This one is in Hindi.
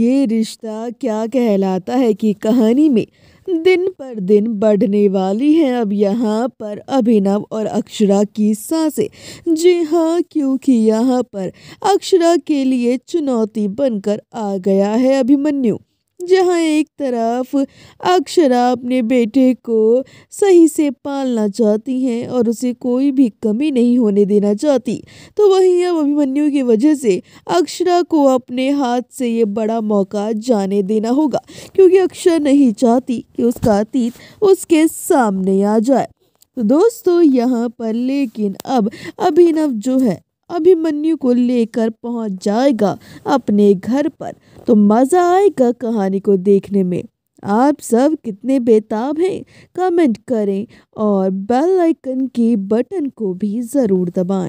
ये रिश्ता क्या कहलाता है कि कहानी में दिन पर दिन बढ़ने वाली है अब यहाँ पर अभिनव और अक्षरा की सांसें जी हाँ क्योंकि यहाँ पर अक्षरा के लिए चुनौती बनकर आ गया है अभिमन्यु जहाँ एक तरफ अक्षरा अपने बेटे को सही से पालना चाहती हैं और उसे कोई भी कमी नहीं होने देना चाहती तो वहीं अब अभिमन्यु की वजह से अक्षरा को अपने हाथ से ये बड़ा मौका जाने देना होगा क्योंकि अक्षरा नहीं चाहती कि उसका अतीत उसके सामने आ जाए तो दोस्तों यहाँ पर लेकिन अब अभिनव जो है अभिमन्यु को लेकर पहुंच जाएगा अपने घर पर तो मज़ा आएगा कहानी को देखने में आप सब कितने बेताब हैं कमेंट करें और बेल आइकन के बटन को भी ज़रूर दबाएं